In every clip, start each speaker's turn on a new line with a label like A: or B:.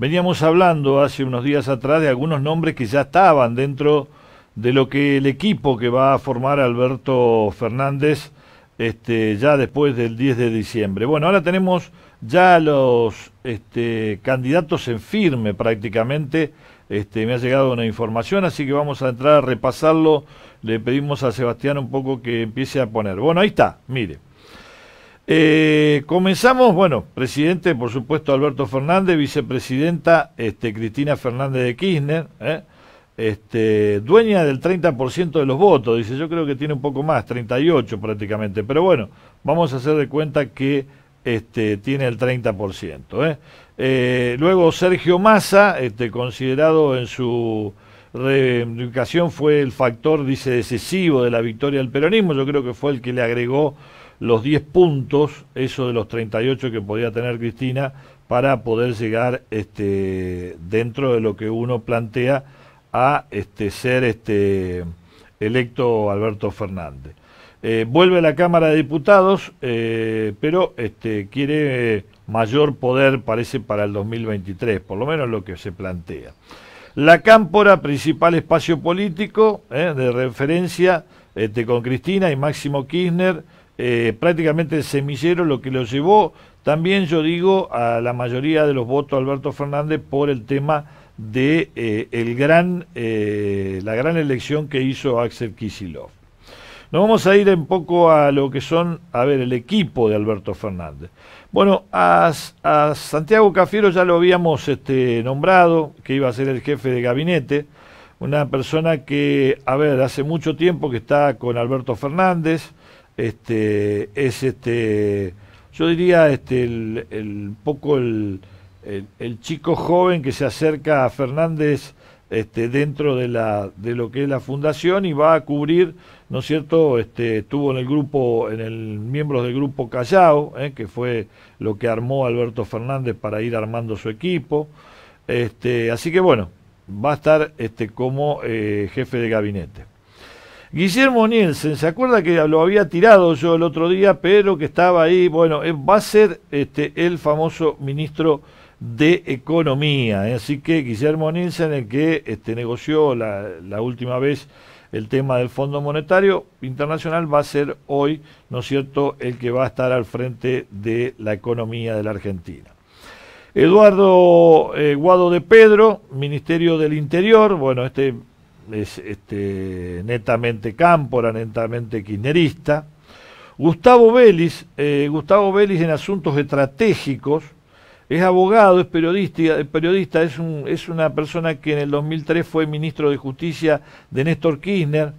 A: Veníamos hablando hace unos días atrás de algunos nombres que ya estaban dentro de lo que el equipo que va a formar Alberto Fernández este, ya después del 10 de diciembre. Bueno, ahora tenemos ya los este, candidatos en firme prácticamente. Este, me ha llegado una información, así que vamos a entrar a repasarlo. Le pedimos a Sebastián un poco que empiece a poner. Bueno, ahí está, mire. Eh, comenzamos, bueno, presidente, por supuesto, Alberto Fernández, vicepresidenta este, Cristina Fernández de Kirchner, ¿eh? este, dueña del 30% de los votos, dice, yo creo que tiene un poco más, 38 prácticamente, pero bueno, vamos a hacer de cuenta que este, tiene el 30%. ¿eh? Eh, luego Sergio Massa, este, considerado en su reivindicación fue el factor, dice, decisivo de la victoria del peronismo, yo creo que fue el que le agregó los 10 puntos, eso de los 38 que podía tener Cristina, para poder llegar este, dentro de lo que uno plantea a este, ser este, electo Alberto Fernández. Eh, vuelve a la Cámara de Diputados, eh, pero este, quiere mayor poder, parece, para el 2023, por lo menos lo que se plantea. La Cámpora, principal espacio político eh, de referencia este, con Cristina y Máximo Kirchner, eh, prácticamente el semillero, lo que lo llevó también, yo digo, a la mayoría de los votos a Alberto Fernández por el tema de eh, eh, la gran elección que hizo Axel Kisilov. Nos vamos a ir un poco a lo que son, a ver, el equipo de Alberto Fernández. Bueno, a, a Santiago Cafiero ya lo habíamos este, nombrado, que iba a ser el jefe de gabinete, una persona que, a ver, hace mucho tiempo que está con Alberto Fernández, este, es este, yo diría este, el, poco el, chico joven que se acerca a Fernández este, dentro de, la, de lo que es la fundación y va a cubrir, ¿no es cierto? Este, estuvo en el grupo, en el miembros del grupo Callao, eh, que fue lo que armó Alberto Fernández para ir armando su equipo. Este, así que bueno, va a estar este, como eh, jefe de gabinete. Guillermo Nielsen, ¿se acuerda que lo había tirado yo el otro día, pero que estaba ahí? Bueno, eh, va a ser este, el famoso ministro de Economía. ¿eh? Así que Guillermo Nielsen, el que este, negoció la, última vez el tema del Fondo Monetario Internacional va a ser hoy, ¿no es cierto?, el que va a estar al frente de la economía de la Argentina. Eduardo eh, Guado de Pedro, Ministerio del Interior, bueno, este es este, netamente cámpora, netamente kirchnerista. Gustavo Vélez, eh, Gustavo Vélez en asuntos estratégicos, es abogado, es periodista, eh, periodista es, un, es una persona que en el 2003 fue ministro de Justicia de Néstor Kirchner,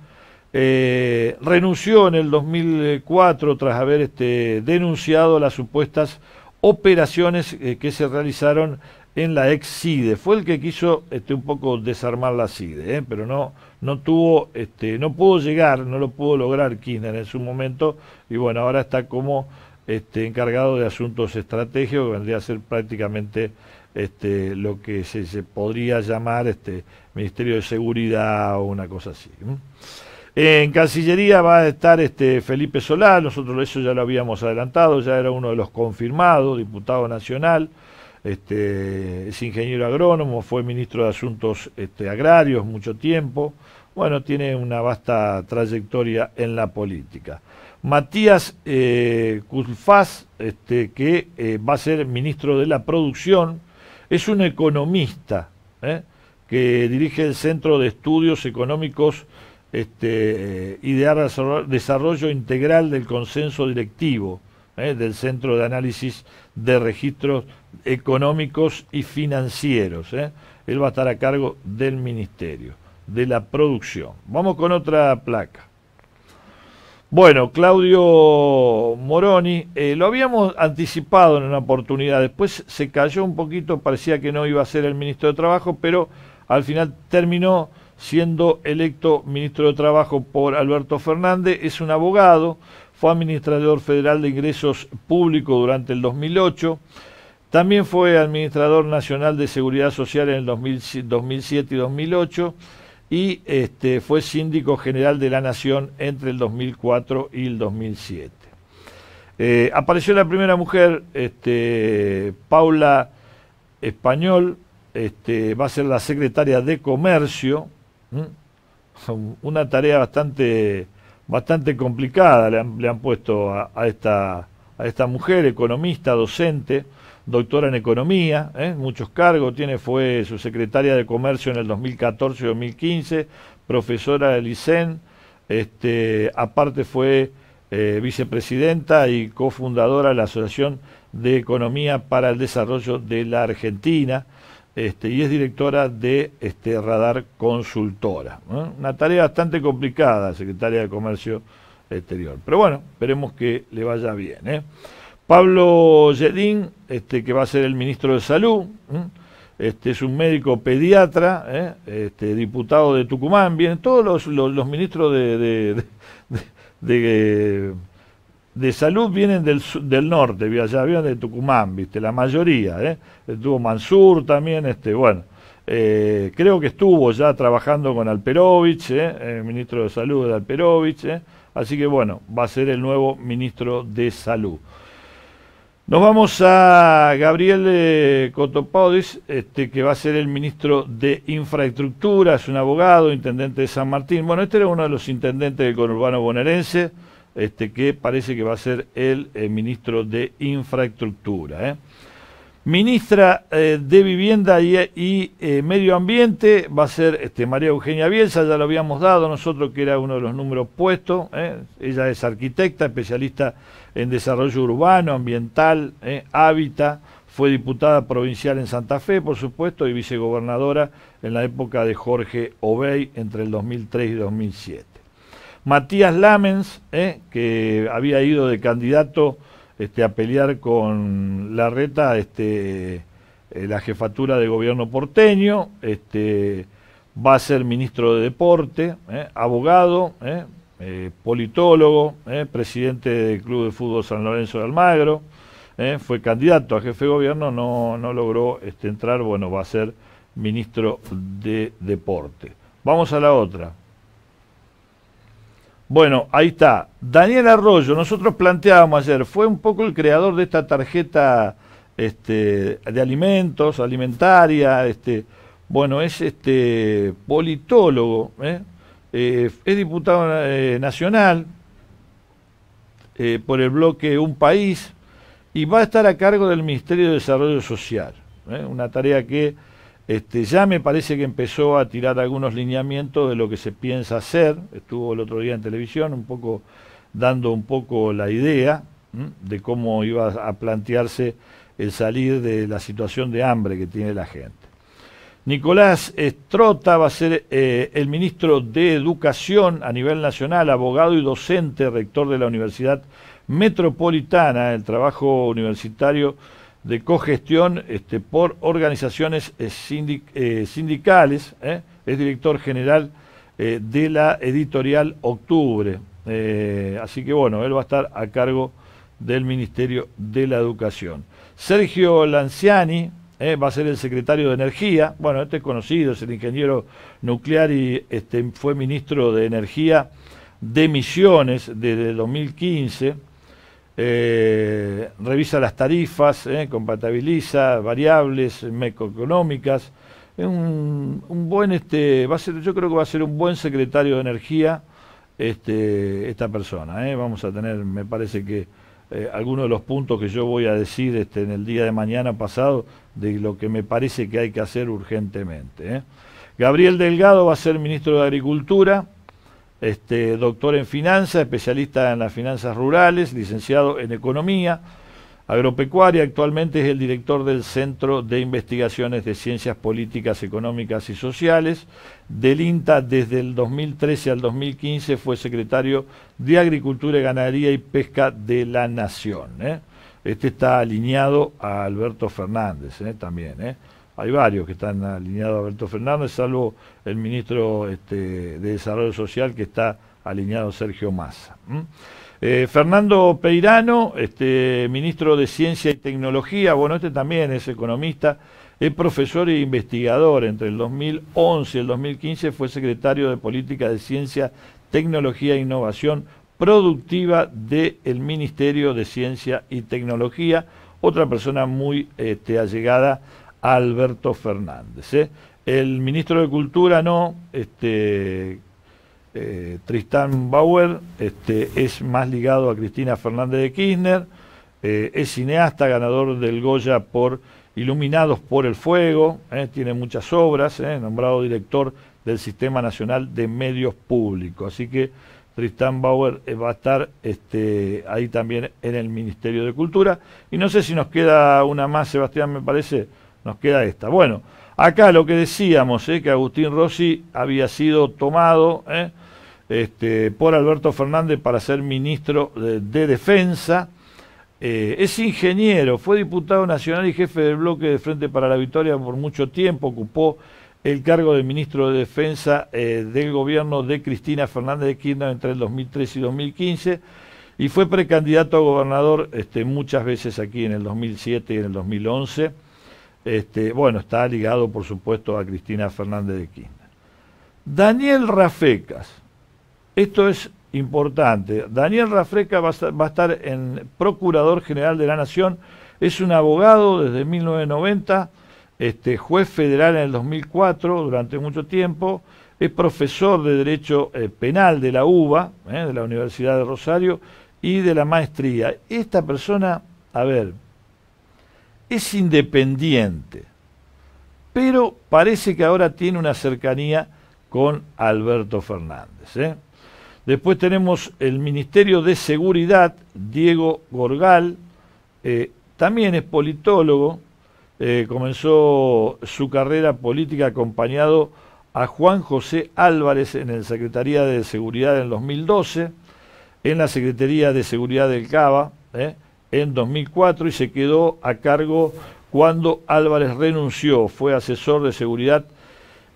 A: eh, renunció en el 2004 tras haber este, denunciado las supuestas operaciones que se realizaron en la ex side Fue el que quiso este, un poco desarmar la SIDE, ¿eh? pero no, no tuvo, este, no pudo llegar, no lo pudo lograr Kirchner en su momento, y bueno, ahora está como este, encargado de asuntos estratégicos, que vendría a ser prácticamente este, lo que se, podría llamar este, Ministerio de Seguridad o una cosa así. En Cancillería va a estar este Felipe Solá, nosotros eso ya lo habíamos adelantado, ya era uno de los confirmados, diputado nacional. Este, es ingeniero agrónomo, fue ministro de Asuntos este, Agrarios mucho tiempo. Bueno, tiene una vasta trayectoria en la política. Matías eh, este, que eh, va a ser ministro de la Producción, es un economista eh, que dirige el Centro de Estudios Económicos este, y de Desarrollo Integral del Consenso Directivo. Eh, del Centro de Análisis de Registros Económicos y Financieros. Eh. Él va a estar a cargo del Ministerio, de la producción. Vamos con otra placa. Bueno, Claudio Moroni, eh, lo habíamos anticipado en una oportunidad, después se cayó un poquito, parecía que no iba a ser el ministro de Trabajo, pero al final terminó siendo electo ministro de Trabajo por Alberto Fernández, es un abogado, fue administrador federal de ingresos públicos durante el 2008, también fue administrador nacional de seguridad social en el 2007 y 2008 y este, fue síndico general de la Nación entre el 2004 y el 2007. Eh, apareció la primera mujer, este, Paula Español, este, va a ser la secretaria de Comercio, ¿Mm? una tarea bastante bastante complicada le han, puesto a, esta, a esta mujer, economista, docente, doctora en economía, ¿eh? muchos cargos tiene, fue su secretaria de comercio en el 2014 y 2015, profesora de LICEN, este, aparte fue eh, vicepresidenta y cofundadora de la Asociación de Economía para el Desarrollo de la Argentina, este, y es directora de este, Radar Consultora. Una tarea bastante complicada, secretaria de Comercio Exterior. Pero bueno, esperemos que le vaya bien. ¿eh? Pablo Yedín, este, que va a ser el ministro de Salud, es un médico pediatra, ¿eh? diputado de Tucumán, vienen todos los, ministros de de salud vienen del, del norte, allá vienen de Tucumán, viste, la mayoría, ¿eh? Estuvo Mansur también, este, bueno. Eh, creo que estuvo ya trabajando con Alperovich, ¿eh? el ministro de Salud de Alperovich, ¿eh? así que bueno, va a ser el nuevo ministro de Salud. Nos vamos a Gabriel Cotopodis, este, que va a ser el ministro de Infraestructura, es un abogado, intendente de San Martín. Bueno, este era uno de los intendentes del conurbano bonaerense este, que parece que va a ser el eh, ministro de Infraestructura. ¿eh? Ministra eh, de Vivienda y, Medio Ambiente va a ser este, María Eugenia Bielsa, ya lo habíamos dado nosotros que era uno de los números puestos. Ella es arquitecta, especialista en desarrollo urbano, ambiental, hábitat. Fue diputada provincial en Santa Fe, por supuesto, y vicegobernadora en la época de Jorge Obey entre el 2003 y 2007. Matías Lamens, eh, que había ido de candidato este, a pelear con Larreta este, eh, la jefatura de gobierno porteño, este, va a ser ministro de deporte, eh, abogado, politólogo, presidente del Club de Fútbol San Lorenzo de Almagro, fue candidato a jefe de gobierno, no, no logró este, entrar, bueno, va a ser ministro de deporte. Vamos a la otra. Bueno, ahí está. Daniel Arroyo, nosotros planteábamos ayer, fue un poco el creador de esta tarjeta este, de alimentos, alimentaria, este, bueno, es este politólogo, ¿eh? Eh, es diputado eh, nacional por el bloque Un País y va a estar a cargo del Ministerio de Desarrollo Social, una tarea que este, ya me parece que empezó a tirar algunos lineamientos de lo que se piensa hacer. Estuvo el otro día en televisión un poco dando un poco la idea de cómo iba a plantearse el salir de la situación de hambre que tiene la gente. Nicolás Estrota va a ser eh, el ministro de Educación a nivel nacional, abogado y docente, rector de la Universidad Metropolitana. El trabajo universitario de cogestión este, por organizaciones eh, eh, sindicales, eh, es director general de la editorial Octubre. así que bueno, él va a estar a cargo del Ministerio de la Educación. Sergio Lanciani va a ser el secretario de Energía. Bueno, este es conocido, es el ingeniero nuclear y este, fue ministro de Energía de Misiones desde 2015. Eh, revisa las tarifas, eh, compatibiliza variables eh, mecoeconómicas. Un, buen este, yo creo que va a ser un buen secretario de energía este, esta persona vamos a tener me parece que algunos de los puntos que yo voy a decir este en el día de mañana pasado de lo que me parece que hay que hacer urgentemente Gabriel Delgado va a ser ministro de Agricultura este, doctor en finanzas, especialista en las finanzas rurales, licenciado en economía agropecuaria, actualmente es el director del Centro de Investigaciones de Ciencias Políticas, Económicas y Sociales del INTA. Desde el 2013 al 2015 fue secretario de Agricultura, Ganadería y Pesca de la Nación. ¿eh? Este está alineado a Alberto Fernández ¿eh? también. ¿eh? hay varios que están alineados a Alberto Fernández, salvo el ministro este, de Desarrollo Social que está alineado Sergio Massa. Eh, Fernando Peirano, este, ministro de Ciencia y Tecnología, bueno, este también es economista, es profesor e investigador. Entre el 2011 y el 2015 fue secretario de Política de Ciencia, Tecnología e Innovación Productiva del Ministerio de Ciencia y Tecnología. Otra persona muy este, allegada Alberto Fernández. ¿eh? El ministro de Cultura no, este, eh, Tristán Bauer, este, es más ligado a Cristina Fernández de Kirchner, eh, es cineasta, ganador del Goya por Iluminados por el Fuego, tiene muchas obras, nombrado director del Sistema Nacional de Medios Públicos. Así que Tristán Bauer va a estar este, ahí también en el Ministerio de Cultura. Y no sé si nos queda una más, Sebastián, me parece nos queda esta. Bueno, acá lo que decíamos, eh, que Agustín Rossi había sido tomado eh, este, por Alberto Fernández para ser ministro de, Defensa. Eh, es ingeniero, fue diputado nacional y jefe del bloque de Frente para la Victoria por mucho tiempo, ocupó el cargo de ministro de Defensa del gobierno de Cristina Fernández de Kirchner entre el 2003 y 2015 y fue precandidato a gobernador este, muchas veces aquí en el 2007 y en el 2011 este, bueno, está ligado por supuesto a Cristina Fernández de Kirchner. Daniel Rafecas, esto es importante, Daniel Rafecas va, a estar en Procurador General de la Nación, es un abogado desde 1990, este, juez federal en el 2004 durante mucho tiempo, es profesor de Derecho eh, Penal de la UBA, eh, de la Universidad de Rosario, y de la maestría. Esta persona, a ver, es independiente, pero parece que ahora tiene una cercanía con Alberto Fernández. ¿eh? Después tenemos el Ministerio de Seguridad, Diego Gorgal, eh, también es politólogo, eh, comenzó su carrera política acompañado a Juan José Álvarez en la Secretaría de Seguridad en 2012, en la Secretaría de Seguridad del Cava, ¿eh? en 2004 y se quedó a cargo cuando Álvarez renunció. Fue asesor de seguridad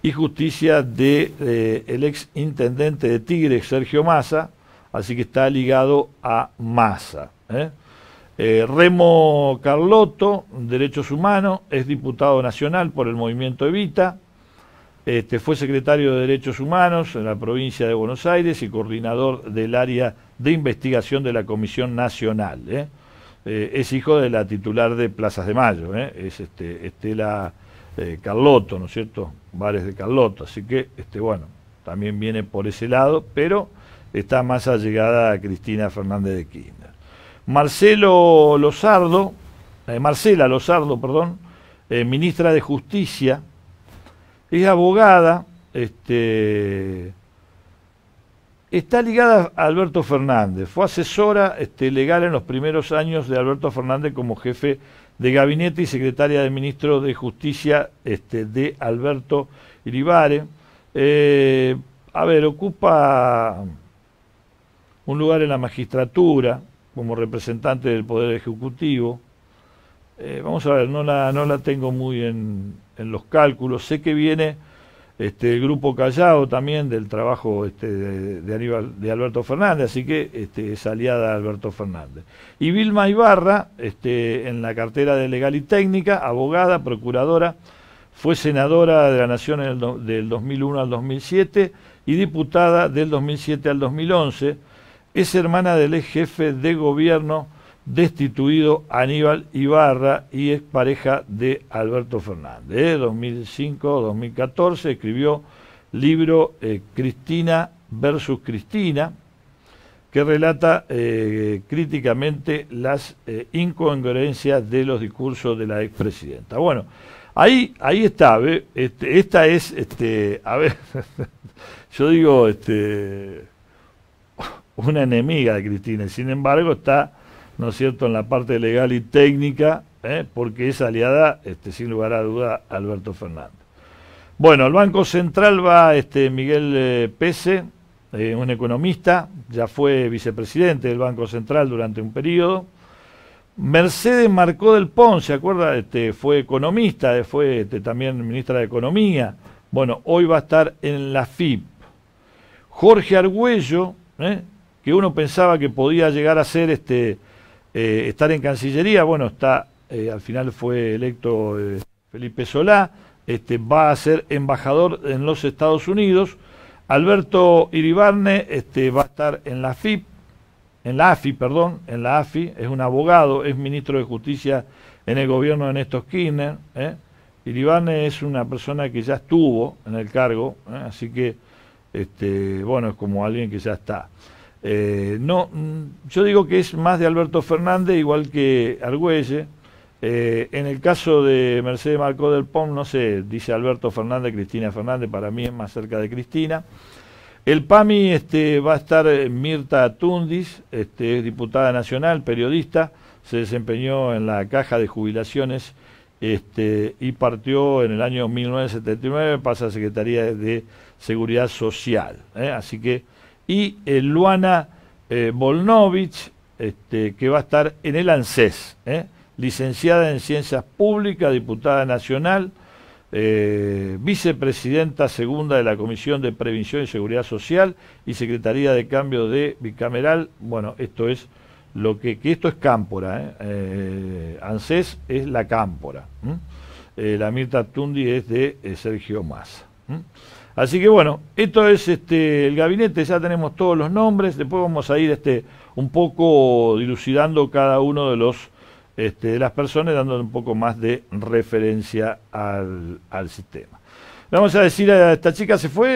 A: y justicia del de, eh, ex intendente de Tigre, Sergio Massa, así que está ligado a Massa. ¿eh? Eh, Remo Carlotto, Derechos Humanos, es diputado nacional por el movimiento Evita. Este, fue secretario de Derechos Humanos en la provincia de Buenos Aires y coordinador del área de investigación de la Comisión Nacional. Eh, es hijo de la titular de Plazas de Mayo, ¿eh? es este, Estela eh, Carlotto, ¿no es cierto? Bares de Carlotto, así que, este, bueno, también viene por ese lado, pero está más allegada a Cristina Fernández de Kirchner. Marcelo Lozardo, Marcela Lozardo, perdón, ministra de Justicia, es abogada, este, está ligada a Alberto Fernández. Fue asesora este, legal en los primeros años de Alberto Fernández como jefe de gabinete y secretaria de ministro de Justicia este, de Alberto Iribare. Eh, a ver, ocupa un lugar en la magistratura como representante del Poder Ejecutivo. Eh, vamos a ver, no la, no la tengo muy en los cálculos. Sé que viene este, grupo Callao también del trabajo este, de, de, de, Alberto Fernández, así que este, es aliada de Alberto Fernández. Y Vilma Ibarra, en la cartera de legal y técnica, abogada, procuradora, fue senadora de la Nación del 2001 al 2007 y diputada del 2007 al 2011, es hermana del ex jefe de gobierno destituido Aníbal Ibarra y es pareja de Alberto Fernández. 2005 ¿Eh? 2005-2014 escribió libro eh, Cristina versus Cristina, que relata eh, críticamente las incongruencias de los discursos de la expresidenta. Bueno, ahí, ahí está, este, esta es, este, a ver, yo digo, este, una enemiga de Cristina, sin embargo está ¿no es cierto?, en la parte legal y técnica, ¿eh? porque es aliada, este, sin lugar a duda, Alberto Fernández. Bueno, al Banco Central va este, Miguel eh, Pese, eh, un economista, ya fue vicepresidente del Banco Central durante un periodo. Mercedes Marcó del Pon, ¿se acuerda? Este, fue economista, fue este, también ministra de Economía. Bueno, hoy va a estar en la FIP. Jorge Argüello, que uno pensaba que podía llegar a ser este, eh, estar en Cancillería, bueno, está, eh, al final fue electo eh, Felipe Solá, este, va a ser embajador en los Estados Unidos. Alberto Iribarne este, va a estar en la FIP, en la AFI, perdón, en la AFI, es un abogado, es ministro de Justicia en el gobierno de Néstor Kirchner. Iribarne es una persona que ya estuvo en el cargo, así que, este, bueno, es como alguien que ya está. Eh, no, mm, yo digo que es más de Alberto Fernández, igual que Argüelle. Eh, en el caso de Mercedes Marcó del POM, no sé, dice Alberto Fernández, Cristina Fernández, para mí es más cerca de Cristina. El PAMI este, va a estar eh, Mirta Tundis, este, es diputada nacional, periodista, se desempeñó en la caja de jubilaciones este, y partió en el año 1979, pasa a Secretaría de Seguridad Social. Así que y Luana Volnovich, eh, este, que va a estar en el ANSES, eh, licenciada en Ciencias Públicas, diputada nacional, eh, vicepresidenta segunda de la Comisión de Prevención y Seguridad Social y Secretaría de Cambio de Bicameral. Bueno, esto es lo que, esto es cámpora, ANSES es la cámpora. la Mirta Tundi es de Sergio Massa. Así que bueno, esto es este el gabinete, ya tenemos todos los nombres, después vamos a ir este un poco dilucidando cada uno de los este, de las personas, dándole un poco más de referencia al, al sistema. Vamos a decir a esta chica se fue.